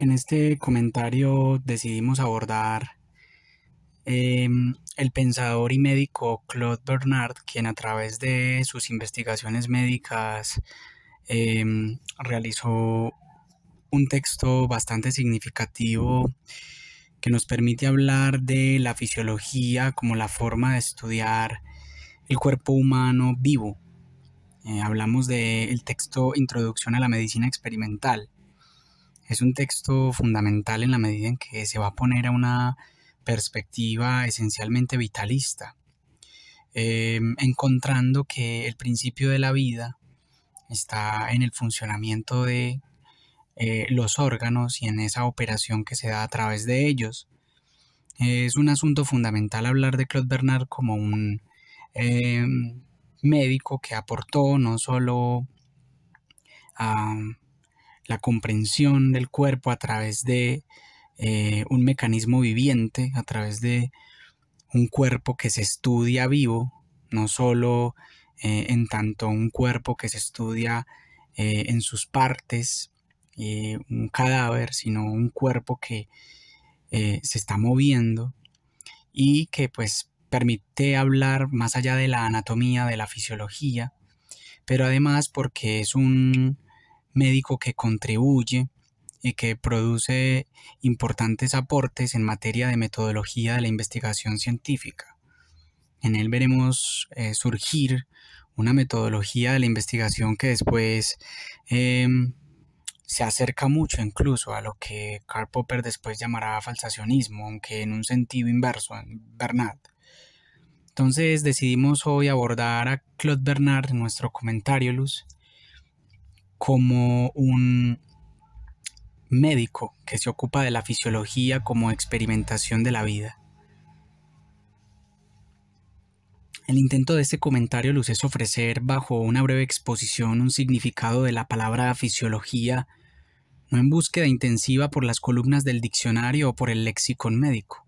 En este comentario decidimos abordar em, el pensador y médico Claude Bernard, quien a través de sus investigaciones médicas em, realizó un texto bastante significativo que nos permite hablar de la fisiología como la forma de estudiar el cuerpo humano vivo. Eh, hablamos del texto Introducción a la Medicina Experimental. Es un texto fundamental en la medida en que se va a poner a una perspectiva esencialmente vitalista, eh, encontrando que el principio de la vida está en el funcionamiento de eh, los órganos y en esa operación que se da a través de ellos. Es un asunto fundamental hablar de Claude Bernard como un eh, médico que aportó no solo a la comprensión del cuerpo a través de eh, un mecanismo viviente, a través de un cuerpo que se estudia vivo, no solo eh, en tanto un cuerpo que se estudia eh, en sus partes, un cadáver, sino un cuerpo que se está moviendo y que pues permite hablar más allá de la anatomía, de la fisiología, pero además porque es un médico que contribuye y que produce importantes aportes en materia de metodología de la investigación científica. En él veremos eh, surgir una metodología de la investigación que después em, se acerca mucho incluso a lo que Karl Popper después llamará falsacionismo, aunque en un sentido inverso en Bernard. Entonces decidimos hoy abordar a Claude Bernard en nuestro comentario, Luz, como un médico que se ocupa de la fisiología como experimentación de la vida. El intento de este comentario luce es ofrecer bajo una breve exposición un significado de la palabra fisiología, no en búsqueda intensiva por las columnas del diccionario o por el léxico médico,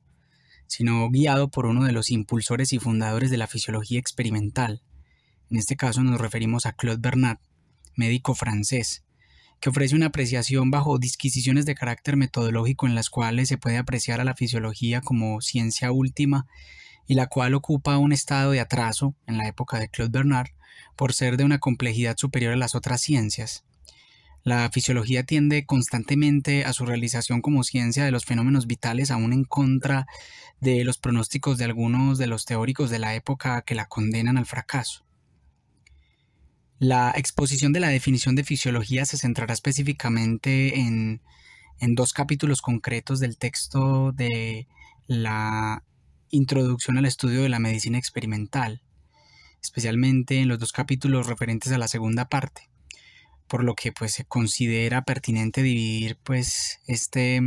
sino guiado por uno de los impulsores y fundadores de la fisiología experimental. En este caso nos referimos a Claude Bernard médico francés, que ofrece una apreciación bajo disquisiciones de carácter metodológico en las cuales se puede apreciar a la fisiología como ciencia última y la cual ocupa un estado de atraso en la época de Claude Bernard por ser de una complejidad superior a las otras ciencias. La fisiología tiende constantemente a su realización como ciencia de los fenómenos vitales, aún en contra de los pronósticos de algunos de los teóricos de la época que la condenan al fracaso. La exposición de la definición de fisiología se centrará específicamente en, en dos capítulos concretos del texto de la introducción al estudio de la medicina experimental, especialmente en los dos capítulos referentes a la segunda parte, por lo que pues se considera pertinente dividir pues este,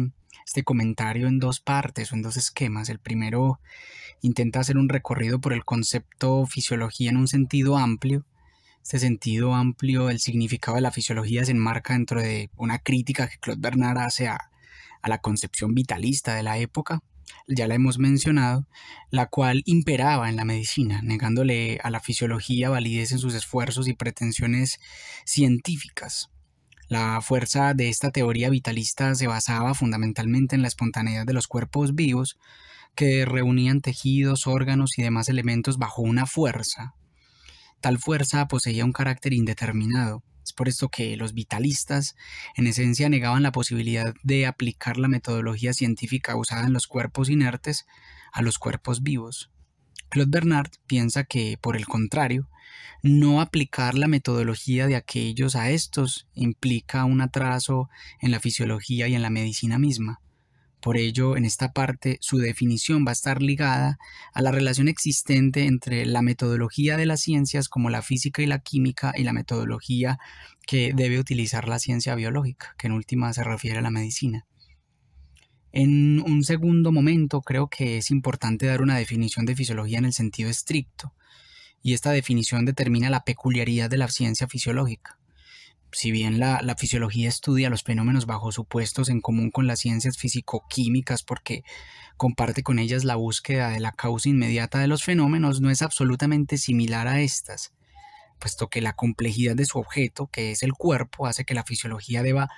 este comentario en dos partes o en dos esquemas. El primero intenta hacer un recorrido por el concepto fisiología en un sentido amplio este sentido amplio del significado de la fisiología se enmarca dentro de una crítica que Claude Bernard hace a, a la concepción vitalista de la época, ya la hemos mencionado, la cual imperaba en la medicina, negándole a la fisiología validez en sus esfuerzos y pretensiones científicas. La fuerza de esta teoría vitalista se basaba fundamentalmente en la espontaneidad de los cuerpos vivos, que reunían tejidos, órganos y demás elementos bajo una fuerza, Tal fuerza poseía un carácter indeterminado. Es por esto que los vitalistas en esencia negaban la posibilidad de aplicar la metodología científica usada en los cuerpos inertes a los cuerpos vivos. Claude Bernard piensa que, por el contrario, no aplicar la metodología de aquellos a estos implica un atraso en la fisiología y en la medicina misma. Por ello, en esta parte, su definición va a estar ligada a la relación existente entre la metodología de las ciencias como la física y la química y la metodología que debe utilizar la ciencia biológica, que en última se refiere a la medicina. En un segundo momento, creo que es importante dar una definición de fisiología en el sentido estricto, y esta definición determina la peculiaridad de la ciencia fisiológica si bien la, fisiología estudia los fenómenos bajo supuestos en común con las ciencias físico-químicas porque comparte con ellas la búsqueda de la causa inmediata de los fenómenos, no es absolutamente similar a estas, puesto que la complejidad de su objeto, que es el cuerpo, hace que la fisiología deba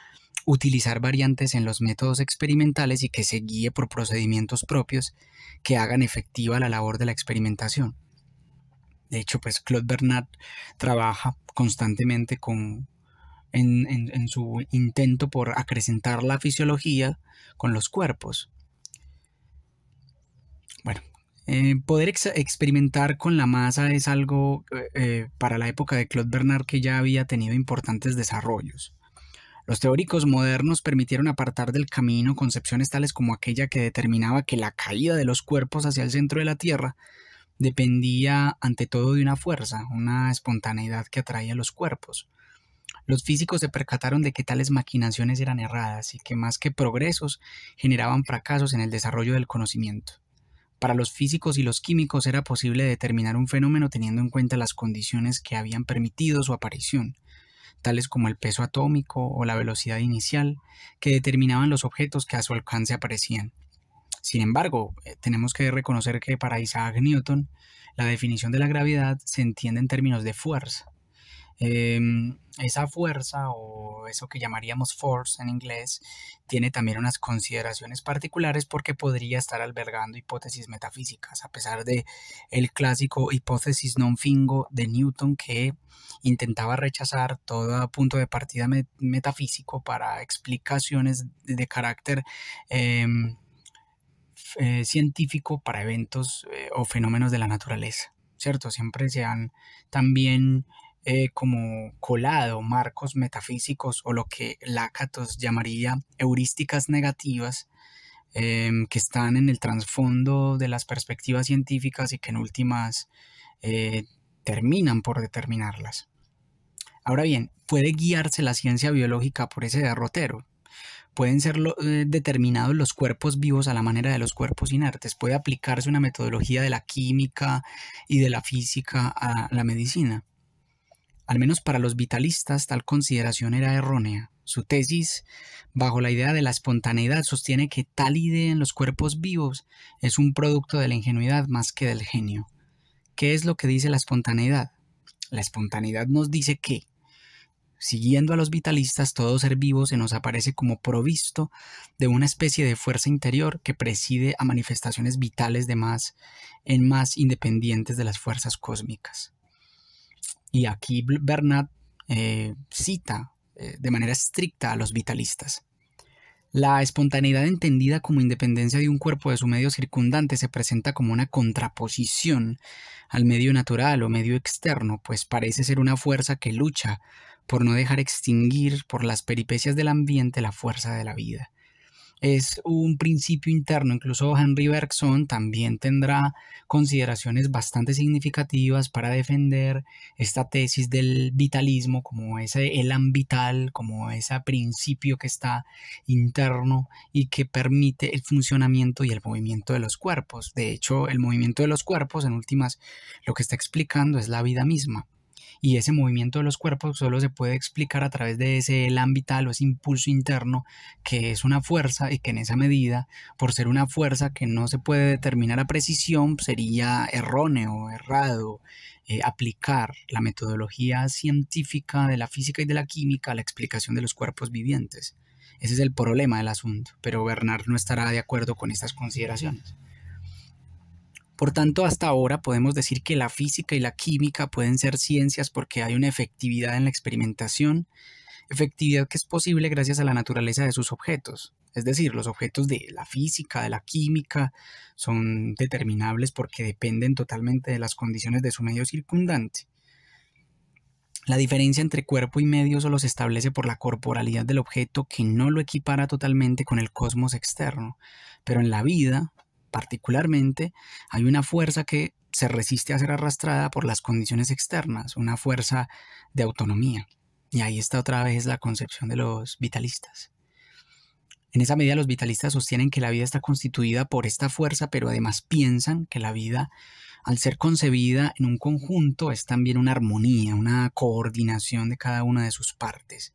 utilizar variantes en los métodos experimentales y que se guíe por procedimientos propios que hagan efectiva la labor de la experimentación. De hecho, pues Claude Bernard trabaja constantemente con, en, su intento por acrecentar la fisiología con los cuerpos. Bueno, eh, poder experimentar con la masa es algo eh, eh, para la época de Claude Bernard que ya había tenido importantes desarrollos. Los teóricos modernos permitieron apartar del camino concepciones tales como aquella que determinaba que la caída de los cuerpos hacia el centro de la Tierra dependía ante todo de una fuerza, una espontaneidad que atraía los cuerpos, los físicos se percataron de que tales maquinaciones eran erradas y que más que progresos generaban fracasos en el desarrollo del conocimiento. Para los físicos y los químicos era posible determinar un fenómeno teniendo en cuenta las condiciones que habían permitido su aparición, tales como el peso atómico o la velocidad inicial, que determinaban los objetos que a su alcance aparecían. Sin embargo, eh, tenemos que reconocer que para Isaac Newton, la definición de la gravedad se entiende en términos de fuerza, Em, esa fuerza o eso que llamaríamos force en inglés tiene también unas consideraciones particulares porque podría estar albergando hipótesis metafísicas, a pesar de el clásico hipótesis non fingo de Newton que intentaba rechazar todo punto de partida metafísico para explicaciones de carácter em, eh, científico para eventos eh, o fenómenos de la naturaleza, ¿cierto? Siempre se han también eh, como colado marcos metafísicos o lo que Lácatos llamaría heurísticas negativas em, que están en el trasfondo de las perspectivas científicas y que en últimas eh, terminan por determinarlas. Ahora bien, ¿puede guiarse la ciencia biológica por ese derrotero? pueden ser eh, determinados los cuerpos vivos a la manera de los cuerpos inertes. Puede aplicarse una metodología de la química y de la física a la medicina. Al menos para los vitalistas tal consideración era errónea. Su tesis, bajo la idea de la espontaneidad, sostiene que tal idea en los cuerpos vivos es un producto de la ingenuidad más que del genio. ¿Qué es lo que dice la espontaneidad? La espontaneidad nos dice que, siguiendo a los vitalistas, todo ser vivo se nos aparece como provisto de una especie de fuerza interior que preside a manifestaciones vitales de más en más independientes de las fuerzas cósmicas. Y aquí Bernat eh, cita eh, de manera estricta a los vitalistas. La espontaneidad entendida como independencia de un cuerpo de su medio circundante se presenta como una contraposición al medio natural o medio externo, pues parece ser una fuerza que lucha por no dejar extinguir por las peripecias del ambiente la fuerza de la vida es un principio interno. Incluso Henry Bergson también tendrá consideraciones bastante significativas para defender esta tesis del vitalismo como ese elan vital, como ese principio que está interno y que permite el funcionamiento y el movimiento de los cuerpos. De hecho, el movimiento de los cuerpos, en últimas, lo que está explicando es la vida misma y ese movimiento de los cuerpos solo se puede explicar a través de ese ámbito, vital o ese impulso interno que es una fuerza y que en esa medida, por ser una fuerza que no se puede determinar a precisión, sería erróneo, errado, eh, aplicar la metodología científica de la física y de la química a la explicación de los cuerpos vivientes. Ese es el problema del asunto, pero Bernard no estará de acuerdo con estas consideraciones. Por tanto, hasta ahora podemos decir que la física y la química pueden ser ciencias porque hay una efectividad en la experimentación, efectividad que es posible gracias a la naturaleza de sus objetos. Es decir, los objetos de la física, de la química, son determinables porque dependen totalmente de las condiciones de su medio circundante. La diferencia entre cuerpo y medio solo se establece por la corporalidad del objeto que no lo equipara totalmente con el cosmos externo, pero en la vida particularmente, hay una fuerza que se resiste a ser arrastrada por las condiciones externas, una fuerza de autonomía. Y ahí está otra vez la concepción de los vitalistas. En esa medida los vitalistas sostienen que la vida está constituida por esta fuerza, pero además piensan que la vida, al ser concebida en un conjunto, es también una armonía, una coordinación de cada una de sus partes.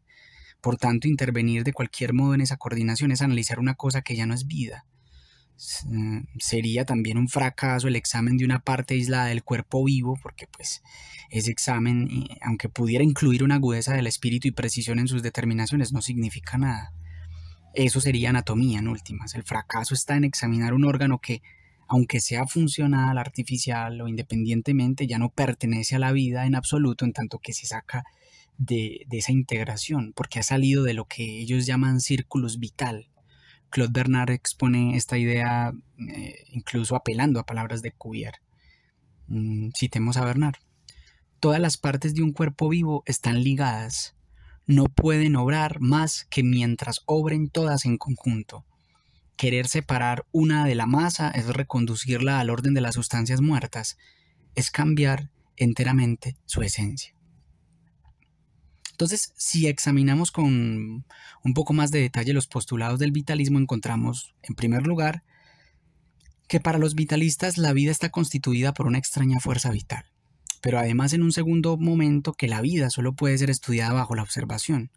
Por tanto, intervenir de cualquier modo en esa coordinación es analizar una cosa que ya no es vida, Mm, sería también un fracaso el examen de una parte aislada del cuerpo vivo, porque pues ese examen, eh, aunque pudiera incluir una agudeza del espíritu y precisión en sus determinaciones, no significa nada. Eso sería anatomía en últimas. El fracaso está en examinar un órgano que, aunque sea funcional, artificial o independientemente, ya no pertenece a la vida en absoluto, en tanto que se saca de, de esa integración, porque ha salido de lo que ellos llaman círculos vital Claude Bernard expone esta idea eh, incluso apelando a palabras de Cuvier. Mm, citemos a Bernard. Todas las partes de un cuerpo vivo están ligadas. No pueden obrar más que mientras obren todas en conjunto. Querer separar una de la masa es reconducirla al orden de las sustancias muertas, es cambiar enteramente su esencia. Entonces, si examinamos con un poco más de detalle los postulados del vitalismo, encontramos, en primer lugar, que para los vitalistas la vida está constituida por una extraña fuerza vital, pero además en un segundo momento que la vida solo puede ser estudiada bajo la observación.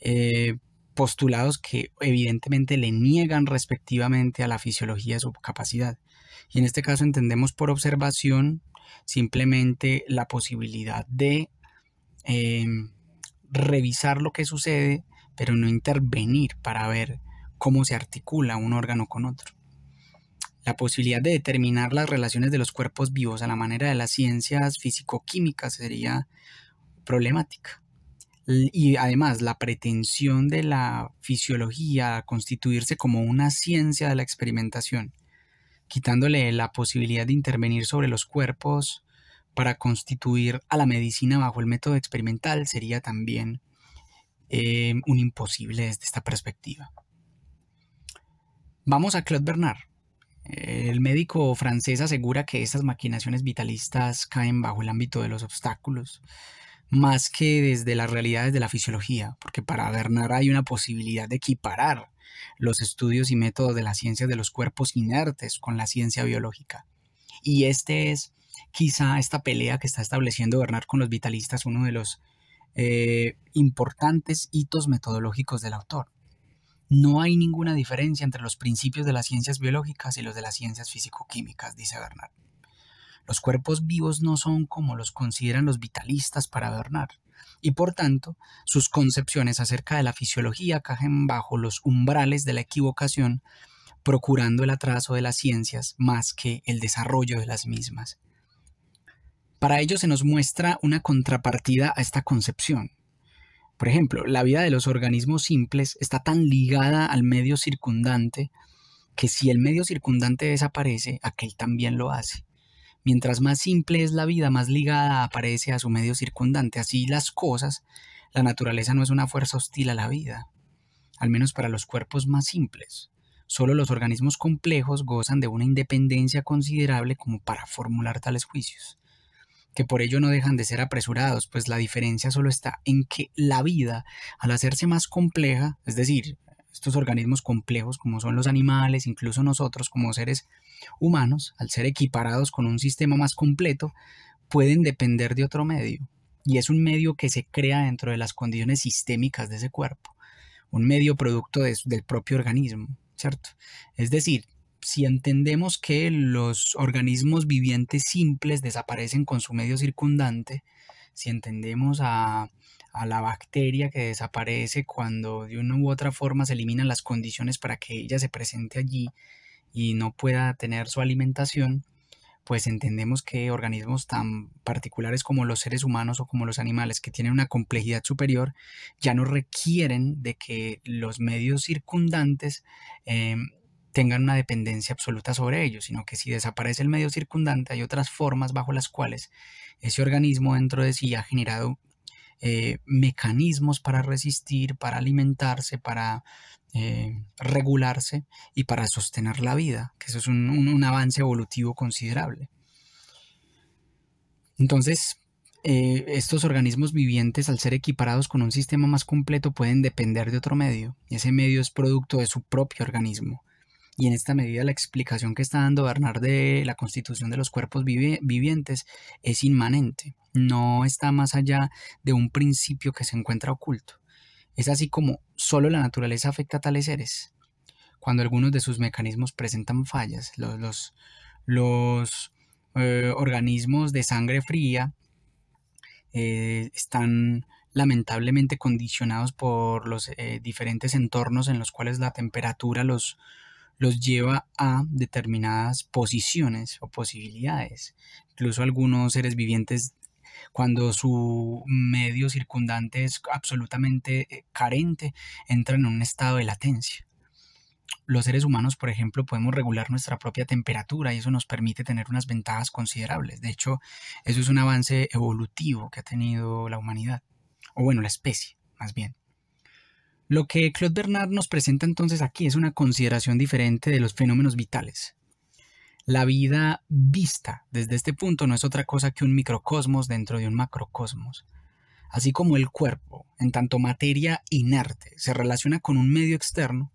Eh, postulados que evidentemente le niegan respectivamente a la fisiología su capacidad. Y en este caso entendemos por observación simplemente la posibilidad de eh, revisar lo que sucede, pero no intervenir para ver cómo se articula un órgano con otro. La posibilidad de determinar las relaciones de los cuerpos vivos a la manera de las ciencias físico-químicas sería problemática. Y además, la pretensión de la fisiología a constituirse como una ciencia de la experimentación, quitándole la posibilidad de intervenir sobre los cuerpos para constituir a la medicina bajo el método experimental sería también em, un imposible desde esta perspectiva. Vamos a Claude Bernard. El médico francés asegura que estas maquinaciones vitalistas caen bajo el ámbito de los obstáculos, más que desde las realidades de la fisiología, porque para Bernard hay una posibilidad de equiparar los estudios y métodos de la ciencia de los cuerpos inertes con la ciencia biológica. Y este es quizá esta pelea que está estableciendo Bernard con los vitalistas uno de los eh, importantes hitos metodológicos del autor. No hay ninguna diferencia entre los principios de las ciencias biológicas y los de las ciencias físico-químicas, dice Bernard. Los cuerpos vivos no son como los consideran los vitalistas para Bernard, y por tanto, sus concepciones acerca de la fisiología caen bajo los umbrales de la equivocación, procurando el atraso de las ciencias más que el desarrollo de las mismas. Para ello se nos muestra una contrapartida a esta concepción. Por ejemplo, la vida de los organismos simples está tan ligada al medio circundante que si el medio circundante desaparece, aquel también lo hace. Mientras más simple es la vida, más ligada aparece a su medio circundante. Así las cosas, la naturaleza no es una fuerza hostil a la vida, al menos para los cuerpos más simples. Solo los organismos complejos gozan de una independencia considerable como para formular tales juicios que por ello no dejan de ser apresurados, pues la diferencia solo está en que la vida, al hacerse más compleja, es decir, estos organismos complejos como son los animales, incluso nosotros como seres humanos, al ser equiparados con un sistema más completo, pueden depender de otro medio. Y es un medio que se crea dentro de las condiciones sistémicas de ese cuerpo, un medio producto del propio organismo, ¿cierto? Es decir, si entendemos que los organismos vivientes simples desaparecen con su medio circundante, si entendemos a, a, la bacteria que desaparece cuando de una u otra forma se eliminan las condiciones para que ella se presente allí y no pueda tener su alimentación, pues entendemos que organismos tan particulares como los seres humanos o como los animales que tienen una complejidad superior ya no requieren de que los medios circundantes em, tengan una dependencia absoluta sobre ellos, sino que si desaparece el medio circundante hay otras formas bajo las cuales ese organismo dentro de sí ha generado eh, mecanismos para resistir, para alimentarse, para eh, regularse y para sostener la vida, que eso es un, avance evolutivo considerable. Entonces, eh, estos organismos vivientes, al ser equiparados con un sistema más completo, pueden depender de otro medio. y Ese medio es producto de su propio organismo y en esta medida la explicación que está dando Bernard de la constitución de los cuerpos vivientes es inmanente, no está más allá de un principio que se encuentra oculto. Es así como solo la naturaleza afecta a tales seres. Cuando algunos de sus mecanismos presentan fallas, los, los, eh, organismos de sangre fría eh, están lamentablemente condicionados por los eh, diferentes entornos en los cuales la temperatura los, los lleva a determinadas posiciones o posibilidades. Incluso algunos seres vivientes, cuando su medio circundante es absolutamente eh, carente, entran en un estado de latencia. Los seres humanos, por ejemplo, podemos regular nuestra propia temperatura y eso nos permite tener unas ventajas considerables. De hecho, eso es un avance evolutivo que ha tenido la humanidad, o bueno, la especie, más bien. Lo que Claude Bernard nos presenta entonces aquí es una consideración diferente de los fenómenos vitales. La vida vista desde este punto no es otra cosa que un microcosmos dentro de un macrocosmos. Así como el cuerpo, en tanto materia inerte, se relaciona con un medio externo,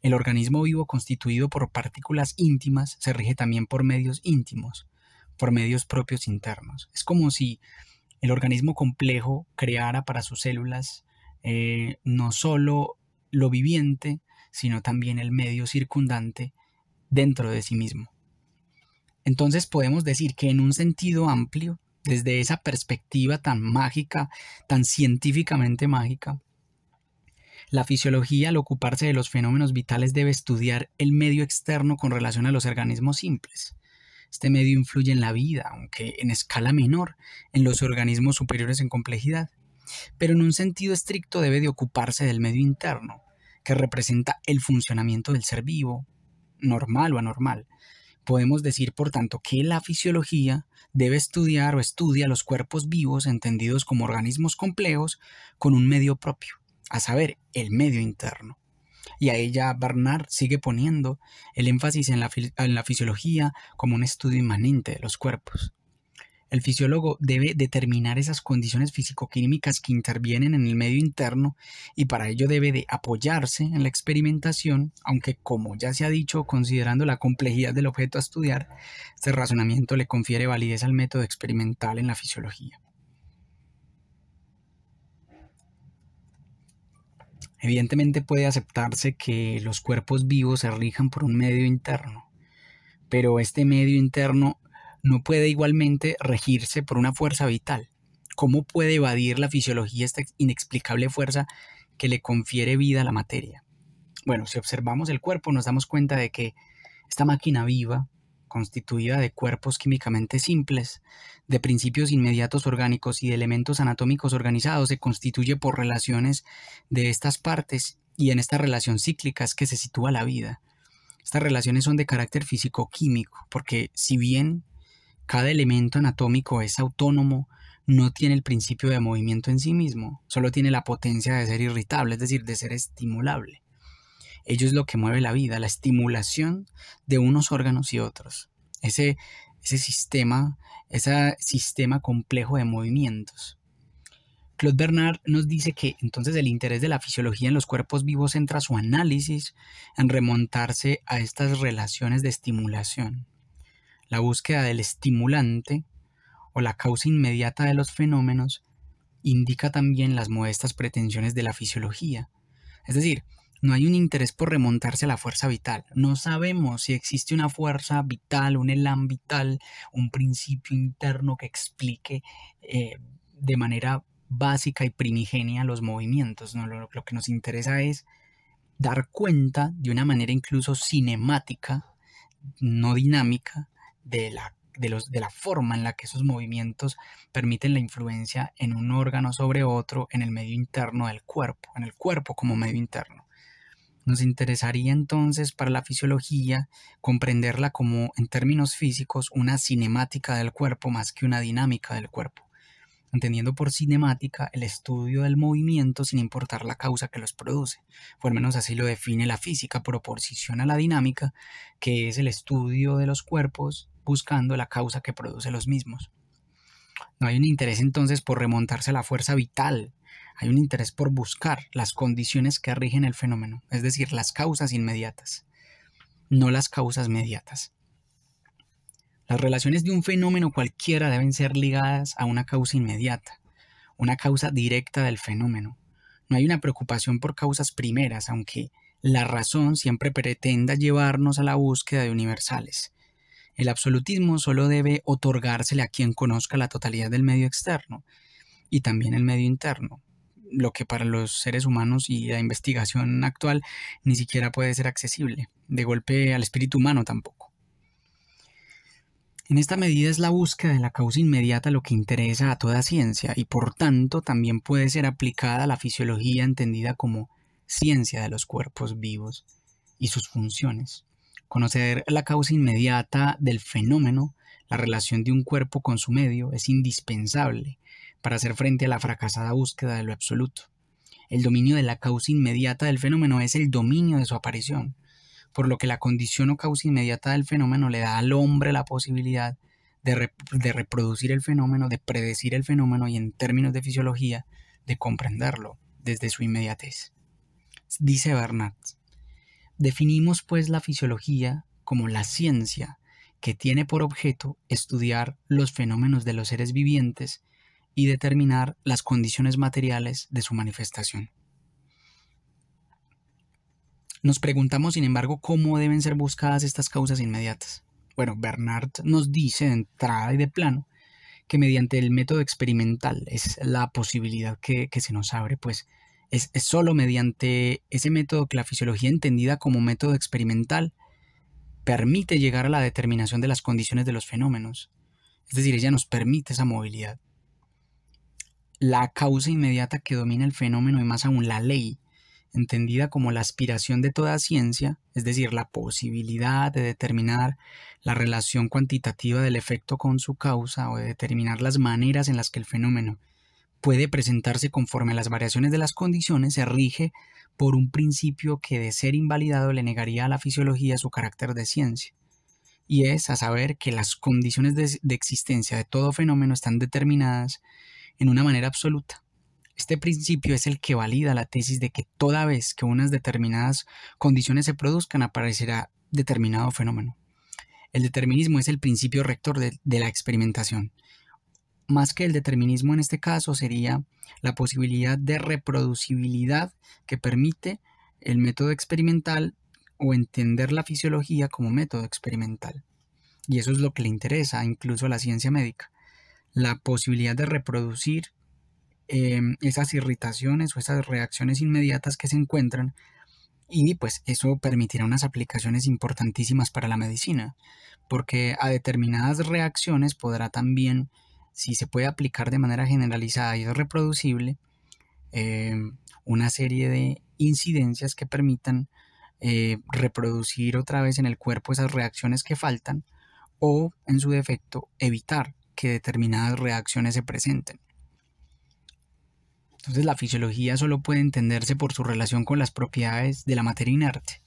el organismo vivo constituido por partículas íntimas se rige también por medios íntimos, por medios propios internos. Es como si el organismo complejo creara para sus células eh, no solo lo viviente, sino también el medio circundante dentro de sí mismo. Entonces podemos decir que en un sentido amplio, desde esa perspectiva tan mágica, tan científicamente mágica, la fisiología al ocuparse de los fenómenos vitales debe estudiar el medio externo con relación a los organismos simples. Este medio influye en la vida, aunque en escala menor, en los organismos superiores en complejidad pero en un sentido estricto debe de ocuparse del medio interno, que representa el funcionamiento del ser vivo, normal o anormal. Podemos decir, por tanto, que la fisiología debe estudiar o estudia los cuerpos vivos entendidos como organismos complejos con un medio propio, a saber, el medio interno. Y a ella Barnard sigue poniendo el énfasis en la, en la fisiología como un estudio inmanente de los cuerpos. El fisiólogo debe determinar esas condiciones físico-químicas que intervienen en el medio interno y para ello debe de apoyarse en la experimentación, aunque como ya se ha dicho, considerando la complejidad del objeto a estudiar, este razonamiento le confiere validez al método experimental en la fisiología. Evidentemente puede aceptarse que los cuerpos vivos se rijan por un medio interno, pero este medio interno no puede igualmente regirse por una fuerza vital. ¿Cómo puede evadir la fisiología esta inexplicable fuerza que le confiere vida a la materia? Bueno, si observamos el cuerpo nos damos cuenta de que esta máquina viva, constituida de cuerpos químicamente simples, de principios inmediatos orgánicos y de elementos anatómicos organizados, se constituye por relaciones de estas partes y en esta relación cíclica es que se sitúa la vida. Estas relaciones son de carácter físico-químico, porque si bien cada elemento anatómico es autónomo, no tiene el principio de movimiento en sí mismo, solo tiene la potencia de ser irritable, es decir, de ser estimulable. Ello es lo que mueve la vida, la estimulación de unos órganos y otros. Ese, ese sistema, ese sistema complejo de movimientos. Claude Bernard nos dice que entonces el interés de la fisiología en los cuerpos vivos centra su análisis en remontarse a estas relaciones de estimulación la búsqueda del estimulante o la causa inmediata de los fenómenos, indica también las modestas pretensiones de la fisiología. Es decir, no hay un interés por remontarse a la fuerza vital. No sabemos si existe una fuerza vital, un elan vital, un principio interno que explique eh, de manera básica y primigenia los movimientos. lo que nos interesa es dar cuenta de una manera incluso cinemática, no dinámica, de la, de, los, de la forma en la que esos movimientos permiten la influencia en un órgano sobre otro en el medio interno del cuerpo, en el cuerpo como medio interno. Nos interesaría entonces para la fisiología comprenderla como, en términos físicos, una cinemática del cuerpo más que una dinámica del cuerpo entendiendo por cinemática el estudio del movimiento sin importar la causa que los produce, Por lo menos así lo define la física por a la dinámica, que es el estudio de los cuerpos buscando la causa que produce los mismos. No hay un interés entonces por remontarse a la fuerza vital, hay un interés por buscar las condiciones que rigen el fenómeno, es decir, las causas inmediatas, no las causas mediatas. Las relaciones de un fenómeno cualquiera deben ser ligadas a una causa inmediata, una causa directa del fenómeno. No hay una preocupación por causas primeras, aunque la razón siempre pretenda llevarnos a la búsqueda de universales. El absolutismo solo debe otorgársele a quien conozca la totalidad del medio externo y también el medio interno, lo que para los seres humanos y la investigación actual ni siquiera puede ser accesible, de golpe al espíritu humano tampoco. En esta medida es la búsqueda de la causa inmediata lo que interesa a toda ciencia y por tanto también puede ser aplicada a la fisiología entendida como ciencia de los cuerpos vivos y sus funciones. Conocer la causa inmediata del fenómeno, la relación de un cuerpo con su medio, es indispensable para hacer frente a la fracasada búsqueda de lo absoluto. El dominio de la causa inmediata del fenómeno es el dominio de su aparición, por lo que la condición o causa inmediata del fenómeno le da al hombre la posibilidad de, reproducir el fenómeno, de predecir el fenómeno y en términos de fisiología, de comprenderlo desde su inmediatez. Dice Bernard definimos pues la fisiología como la ciencia que tiene por objeto estudiar los fenómenos de los seres vivientes y determinar las condiciones materiales de su manifestación. Nos preguntamos, sin embargo, cómo deben ser buscadas estas causas inmediatas. Bueno, Bernard nos dice de entrada y de plano que mediante el método experimental es la posibilidad que, se nos abre, pues es, es, solo mediante ese método que la fisiología entendida como método experimental permite llegar a la determinación de las condiciones de los fenómenos. Es decir, ella nos permite esa movilidad. La causa inmediata que domina el fenómeno y más aún la ley entendida como la aspiración de toda ciencia, es decir, la posibilidad de determinar la relación cuantitativa del efecto con su causa o de determinar las maneras en las que el fenómeno puede presentarse conforme a las variaciones de las condiciones, se rige por un principio que de ser invalidado le negaría a la fisiología su carácter de ciencia y es a saber que las condiciones de, existencia de todo fenómeno están determinadas en una manera absoluta, este principio es el que valida la tesis de que toda vez que unas determinadas condiciones se produzcan aparecerá determinado fenómeno. El determinismo es el principio rector de, la experimentación. Más que el determinismo en este caso sería la posibilidad de reproducibilidad que permite el método experimental o entender la fisiología como método experimental. Y eso es lo que le interesa incluso a la ciencia médica, la posibilidad de reproducir Em, esas irritaciones o esas reacciones inmediatas que se encuentran y pues eso permitirá unas aplicaciones importantísimas para la medicina, porque a determinadas reacciones podrá también, si se puede aplicar de manera generalizada y reproducible, em, una serie de incidencias que permitan eh, reproducir otra vez en el cuerpo esas reacciones que faltan o, en su defecto, evitar que determinadas reacciones se presenten. Entonces la fisiología solo puede entenderse por su relación con las propiedades de la materia inerte,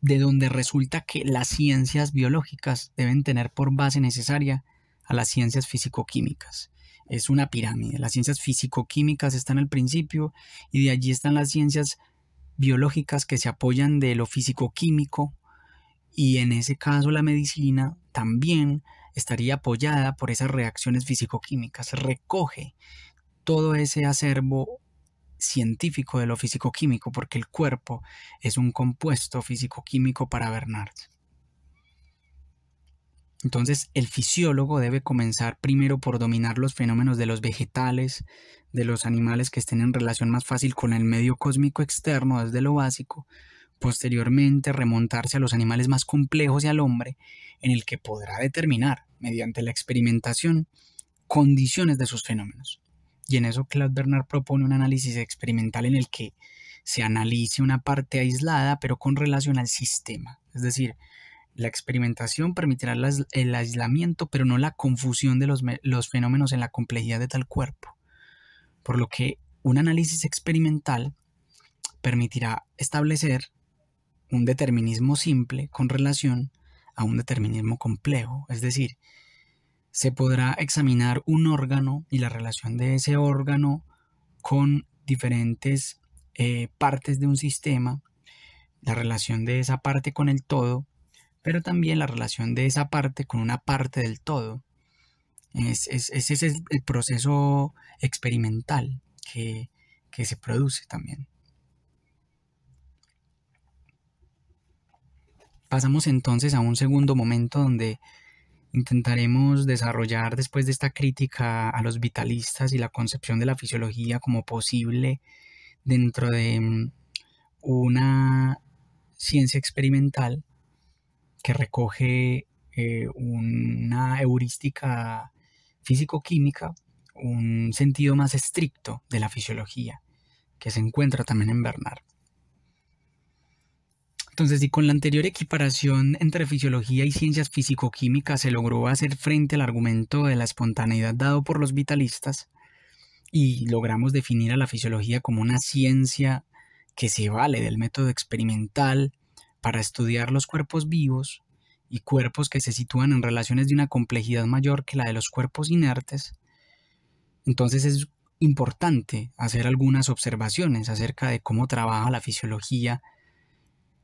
de donde resulta que las ciencias biológicas deben tener por base necesaria a las ciencias físico-químicas. Es una pirámide. Las ciencias físico-químicas están al principio y de allí están las ciencias biológicas que se apoyan de lo físico-químico y en ese caso la medicina también estaría apoyada por esas reacciones físico-químicas. Recoge todo ese acervo científico de lo físico-químico, porque el cuerpo es un compuesto físico-químico para Bernard. Entonces, el fisiólogo debe comenzar primero por dominar los fenómenos de los vegetales, de los animales que estén en relación más fácil con el medio cósmico externo desde lo básico, posteriormente remontarse a los animales más complejos y al hombre, en el que podrá determinar, mediante la experimentación, condiciones de sus fenómenos. Y en eso Claude Bernard propone un análisis experimental en el que se analice una parte aislada, pero con relación al sistema. Es decir, la experimentación permitirá el aislamiento, pero no la confusión de los, los fenómenos en la complejidad de tal cuerpo. Por lo que un análisis experimental permitirá establecer un determinismo simple con relación a un determinismo complejo. Es decir, se podrá examinar un órgano y la relación de ese órgano con diferentes eh, partes de un sistema, la relación de esa parte con el todo, pero también la relación de esa parte con una parte del todo. Es, ese es el proceso experimental que, que se produce también. Pasamos entonces a un segundo momento donde Intentaremos desarrollar después de esta crítica a los vitalistas y la concepción de la fisiología como posible dentro de mm, una ciencia experimental que recoge eh, una heurística físico-química, un sentido más estricto de la fisiología, que se encuentra también en Bernard. Entonces, si con la anterior equiparación entre fisiología y ciencias físico-químicas se logró hacer frente al argumento de la espontaneidad dado por los vitalistas, y logramos definir a la fisiología como una ciencia que se vale del método experimental para estudiar los cuerpos vivos y cuerpos que se sitúan en relaciones de una complejidad mayor que la de los cuerpos inertes, entonces es importante hacer algunas observaciones acerca de cómo trabaja la fisiología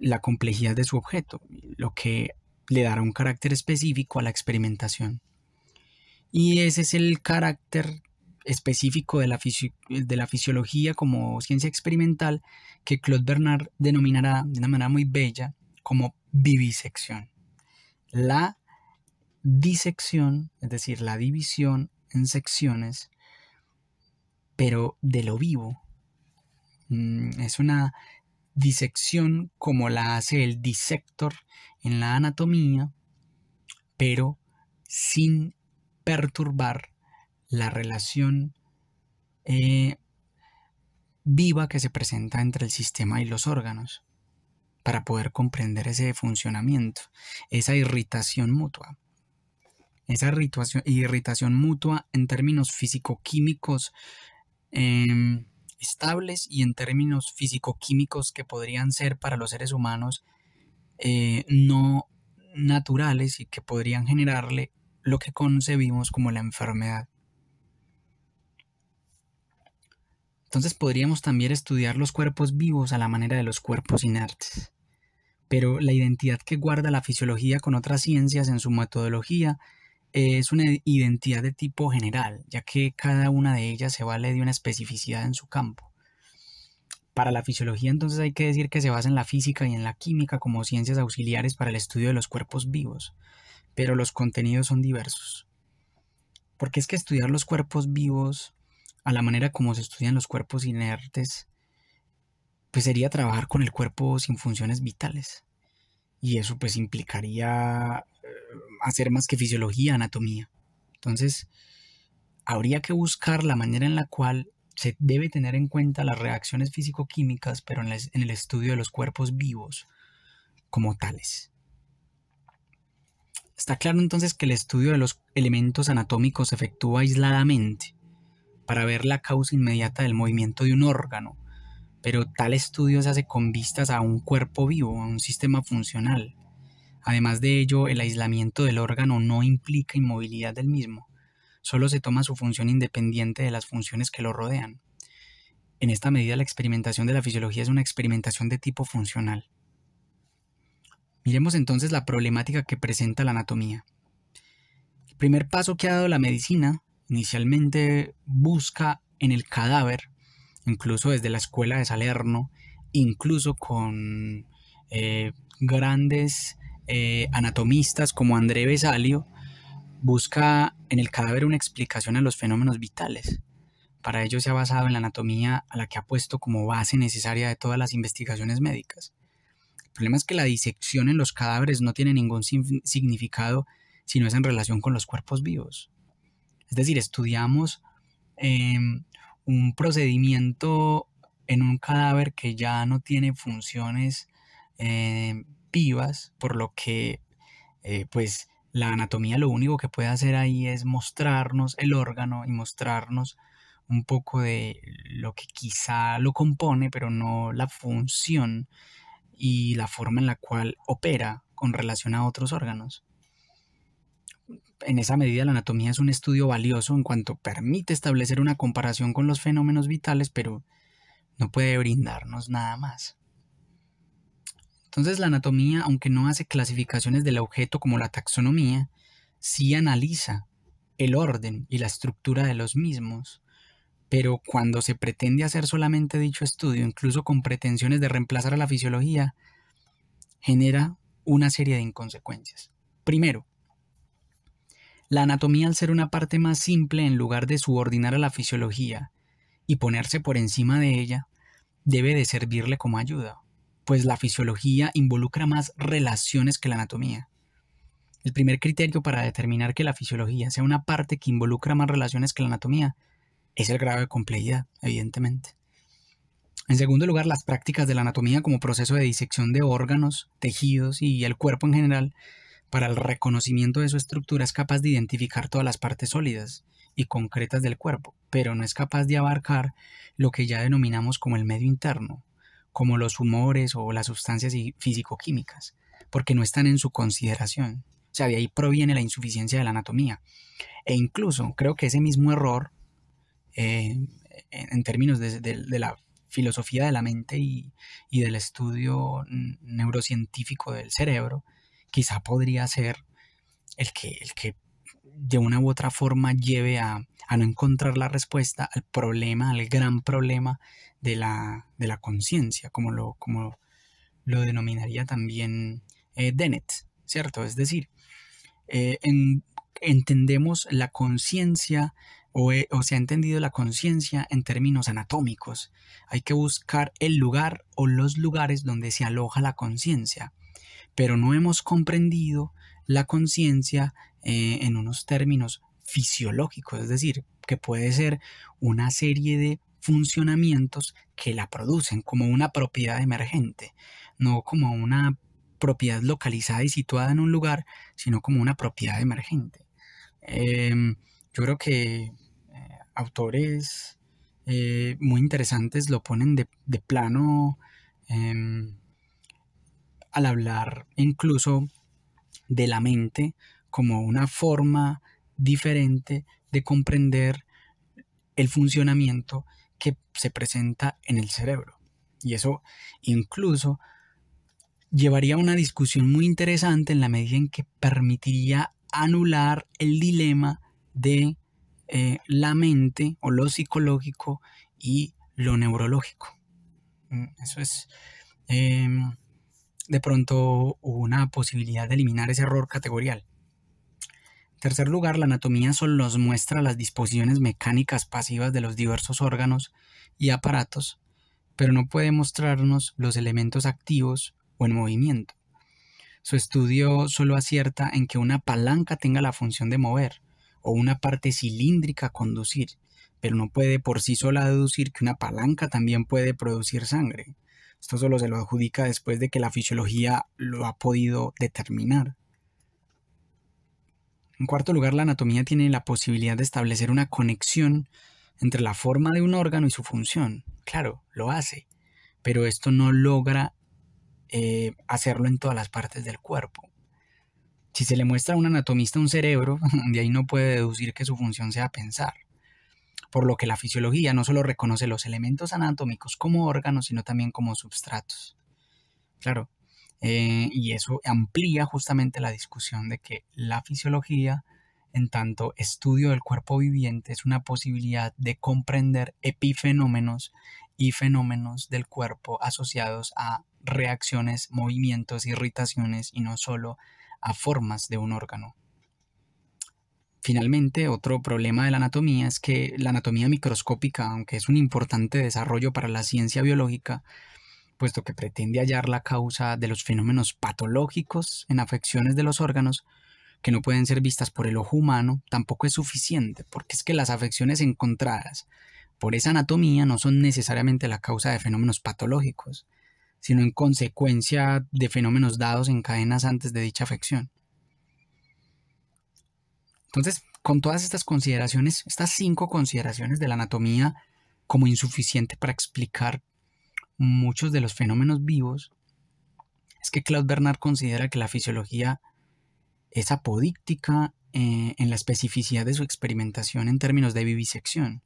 la complejidad de su objeto, lo que le dará un carácter específico a la experimentación. Y ese es el carácter específico de la, de la fisiología como ciencia experimental que Claude Bernard denominará de una manera muy bella como vivisección. La disección, es decir, la división en secciones, pero de lo vivo. Mm, es una disección como la hace el disector en la anatomía, pero sin perturbar la relación eh, viva que se presenta entre el sistema y los órganos para poder comprender ese funcionamiento, esa irritación mutua. Esa irritación, irritación mutua en términos físico-químicos em, estables y en términos físico-químicos que podrían ser para los seres humanos eh, no naturales y que podrían generarle lo que concebimos como la enfermedad. Entonces podríamos también estudiar los cuerpos vivos a la manera de los cuerpos inertes. Pero la identidad que guarda la fisiología con otras ciencias en su metodología es una identidad de tipo general, ya que cada una de ellas se vale de una especificidad en su campo. Para la fisiología entonces hay que decir que se basa en la física y en la química como ciencias auxiliares para el estudio de los cuerpos vivos, pero los contenidos son diversos. Porque es que estudiar los cuerpos vivos a la manera como se estudian los cuerpos inertes, pues sería trabajar con el cuerpo sin funciones vitales. Y eso pues implicaría hacer más que fisiología, anatomía. Entonces, habría que buscar la manera en la cual se debe tener en cuenta las reacciones físico-químicas, pero en, el estudio de los cuerpos vivos como tales. Está claro entonces que el estudio de los elementos anatómicos se efectúa aisladamente para ver la causa inmediata del movimiento de un órgano, pero tal estudio se hace con vistas a un cuerpo vivo, a un sistema funcional. Además de ello, el aislamiento del órgano no implica inmovilidad del mismo, solo se toma su función independiente de las funciones que lo rodean. En esta medida, la experimentación de la fisiología es una experimentación de tipo funcional. Miremos entonces la problemática que presenta la anatomía. El primer paso que ha dado la medicina inicialmente busca en el cadáver, incluso desde la escuela de Salerno, incluso con eh, grandes eh, anatomistas como André Besalio, busca en el cadáver una explicación a los fenómenos vitales. Para ello se ha basado en la anatomía a la que ha puesto como base necesaria de todas las investigaciones médicas. El problema es que la disección en los cadáveres no tiene ningún significado si no es en relación con los cuerpos vivos. Es decir, estudiamos em, un procedimiento en un cadáver que ya no tiene funciones em, por lo que eh, pues la anatomía lo único que puede hacer ahí es mostrarnos el órgano y mostrarnos un poco de lo que quizá lo compone, pero no la función y la forma en la cual opera con relación a otros órganos. En esa medida la anatomía es un estudio valioso en cuanto permite establecer una comparación con los fenómenos vitales, pero no puede brindarnos nada más. Entonces la anatomía, aunque no hace clasificaciones del objeto como la taxonomía, sí analiza el orden y la estructura de los mismos, pero cuando se pretende hacer solamente dicho estudio, incluso con pretensiones de reemplazar a la fisiología, genera una serie de inconsecuencias. Primero, la anatomía al ser una parte más simple en lugar de subordinar a la fisiología y ponerse por encima de ella, debe de servirle como ayuda, pues la fisiología involucra más relaciones que la anatomía. El primer criterio para determinar que la fisiología sea una parte que involucra más relaciones que la anatomía es el grado de complejidad, evidentemente. En segundo lugar, las prácticas de la anatomía como proceso de disección de órganos, tejidos y el cuerpo en general para el reconocimiento de su estructura es capaz de identificar todas las partes sólidas y concretas del cuerpo, pero no es capaz de abarcar lo que ya denominamos como el medio interno, como los humores o las sustancias físico-químicas, porque no están en su consideración. O sea, de ahí proviene la insuficiencia de la anatomía. E incluso creo que ese mismo error, eh, en términos de, la filosofía de la mente y, y del estudio neurocientífico del cerebro, quizá podría ser el que, el que de una u otra forma lleve a, a no encontrar la respuesta al problema, al gran problema de la, de la conciencia, como lo, como lo denominaría también eh, Dennett, ¿cierto? Es decir, eh, entendemos la conciencia o, eh, o, se ha entendido la conciencia en términos anatómicos. Hay que buscar el lugar o los lugares donde se aloja la conciencia, pero no hemos comprendido la conciencia eh, en unos términos fisiológicos, es decir, que puede ser una serie de funcionamientos que la producen como una propiedad emergente, no como una propiedad localizada y situada en un lugar, sino como una propiedad emergente. Em, yo creo que eh, autores eh, muy interesantes lo ponen de plano em, al hablar incluso de la mente como una forma diferente de comprender el funcionamiento que se presenta en el cerebro. Y eso incluso llevaría a una discusión muy interesante en la medida en que permitiría anular el dilema de eh, la mente o lo psicológico y lo neurológico. Mm, eso es em, de pronto una posibilidad de eliminar ese error categorial. Tercer lugar, la anatomía solo nos muestra las disposiciones mecánicas pasivas de los diversos órganos y aparatos, pero no puede mostrarnos los elementos activos o en movimiento. Su estudio solo acierta en que una palanca tenga la función de mover o una parte cilíndrica conducir, pero no puede por sí sola deducir que una palanca también puede producir sangre. Esto solo se lo adjudica después de que la fisiología lo ha podido determinar. En cuarto lugar, la anatomía tiene la posibilidad de establecer una conexión entre la forma de un órgano y su función. Claro, lo hace, pero esto no logra eh, hacerlo en todas las partes del cuerpo. Si se le muestra a un anatomista un cerebro, de ahí no puede deducir que su función sea pensar. Por lo que la fisiología no solo reconoce los elementos anatómicos como órganos, sino también como substratos. Claro, eh, y eso amplía justamente la discusión de que la fisiología, en tanto estudio del cuerpo viviente, es una posibilidad de comprender epifenómenos y fenómenos del cuerpo asociados a reacciones, movimientos, irritaciones y no solo a formas de un órgano. Finalmente, otro problema de la anatomía es que la anatomía microscópica, aunque es un importante desarrollo para la ciencia biológica, puesto que pretende hallar la causa de los fenómenos patológicos en afecciones de los órganos que no pueden ser vistas por el ojo humano, tampoco es suficiente, porque es que las afecciones encontradas por esa anatomía no son necesariamente la causa de fenómenos patológicos, sino en consecuencia de fenómenos dados en cadenas antes de dicha afección. Entonces, con todas estas consideraciones, estas cinco consideraciones de la anatomía como insuficiente para explicar muchos de los fenómenos vivos es que Claude Bernard considera que la fisiología es apodíctica eh, en la especificidad de su experimentación en términos de vivisección,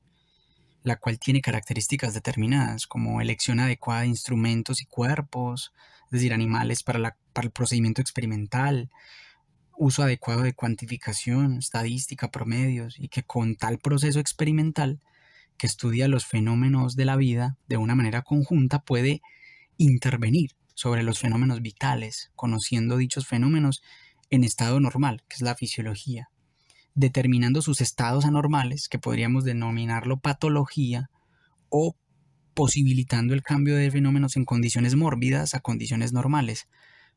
la cual tiene características determinadas como elección adecuada de instrumentos y cuerpos, es decir, animales para, para el procedimiento experimental, uso adecuado de cuantificación, estadística, promedios, y que con tal proceso experimental que estudia los fenómenos de la vida de una manera conjunta puede intervenir sobre los fenómenos vitales, conociendo dichos fenómenos en estado normal, que es la fisiología, determinando sus estados anormales, que podríamos denominarlo patología, o posibilitando el cambio de fenómenos en condiciones mórbidas a condiciones normales,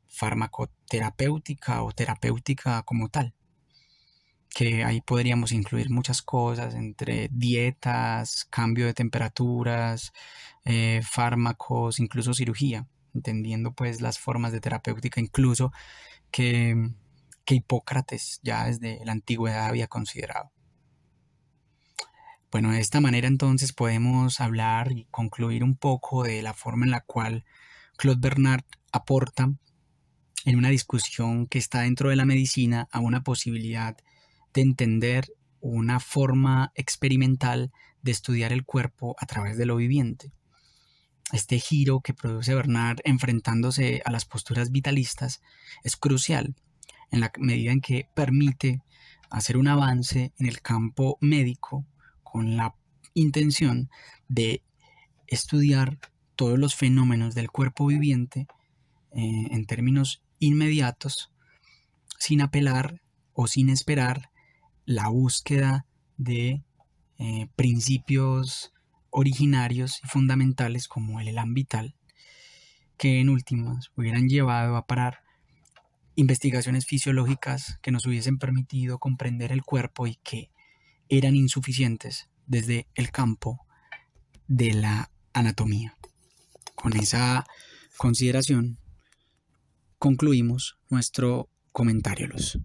farmacoterapéutica o terapéutica como tal que ahí podríamos incluir muchas cosas entre dietas, cambio de temperaturas, eh, fármacos, incluso cirugía, entendiendo pues las formas de terapéutica, incluso que, que Hipócrates ya desde la antigüedad había considerado. Bueno, de esta manera entonces podemos hablar y concluir un poco de la forma en la cual Claude Bernard aporta en una discusión que está dentro de la medicina a una posibilidad de entender una forma experimental de estudiar el cuerpo a través de lo viviente. Este giro que produce Bernard enfrentándose a las posturas vitalistas es crucial en la medida en que permite hacer un avance en el campo médico con la intención de estudiar todos los fenómenos del cuerpo viviente eh, en términos inmediatos sin apelar o sin esperar la búsqueda de eh, principios originarios y fundamentales como el elan vital, que en últimas hubieran llevado a parar investigaciones fisiológicas que nos hubiesen permitido comprender el cuerpo y que eran insuficientes desde el campo de la anatomía. Con esa consideración concluimos nuestro comentario. Luz.